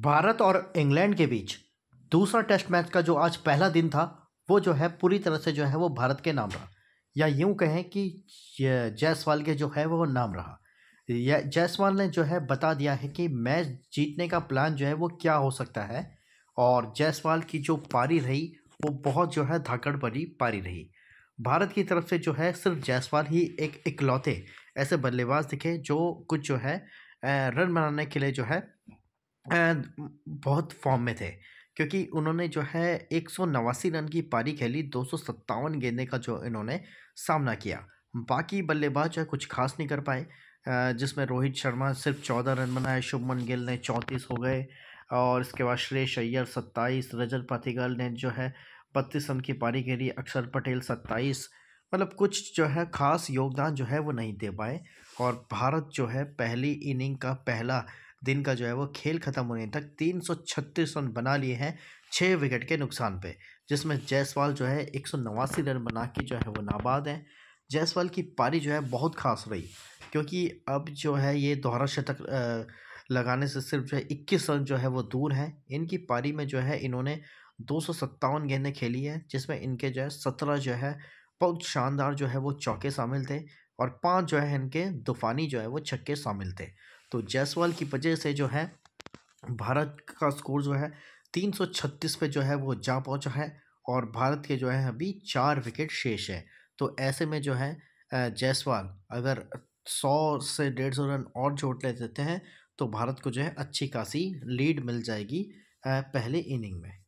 भारत और इंग्लैंड के बीच दूसरा टेस्ट मैच का जो आज पहला दिन था वो जो है पूरी तरह से जो है वो भारत के नाम रहा या यूं कहें कि जयसवाल के जो है वो नाम रहा या जायसवाल ने जो है बता दिया है कि मैच जीतने का प्लान जो है वो क्या हो सकता है और जायसवाल की जो पारी रही वो बहुत जो है धाकड़ भरी पारी रही भारत की तरफ से जो है सिर्फ जायसवाल ही एक इकलौते ऐसे बल्लेबाज दिखे जो कुछ जो है रन बनाने के लिए जो है बहुत फॉर्म में थे क्योंकि उन्होंने जो है एक सौ नवासी रन की पारी खेली दो सौ सत्तावन गेंदे का जो इन्होंने सामना किया बाकी बल्लेबाज जो है कुछ खास नहीं कर पाए जिसमें रोहित शर्मा सिर्फ चौदह रन बनाए शुभमन गिल ने चौंतीस हो गए और इसके बाद श्रेष अय्यर सत्ताईस रजत पथिगल ने जो है बत्तीस रन की पारी खेली अक्षर पटेल सत्ताईस मतलब कुछ जो है खास योगदान जो है वो नहीं दे पाए और भारत जो है पहली इनिंग का पहला दिन का जो है वो खेल ख़त्म होने तक 336 रन बना लिए हैं छः विकेट के नुकसान पे जिसमें जायसवाल जो है एक रन बना के जो है वो नाबाद हैं जयसवाल की पारी जो है बहुत खास रही क्योंकि अब जो है ये दोहरा शतक लगाने से सिर्फ जो है इक्कीस रन जो है वो दूर हैं इनकी पारी में जो है इन्होंने दो सौ सत्तावन गेंदें खेली हैं जिसमें इनके जो है सत्रह जो है बहुत शानदार जो है वो चौके शामिल थे और पांच जो है इनके दुफानी जो है वो छक्के शामिल थे तो जायसवाल की वजह से जो है भारत का स्कोर जो है 336 पे जो है वो जा पहुंचा है और भारत के जो है अभी चार विकेट शेष है तो ऐसे में जो है जायसवाल अगर सौ से डेढ़ सौ रन और जोड़ लेते हैं तो भारत को जो है अच्छी खासी लीड मिल जाएगी पहले इनिंग में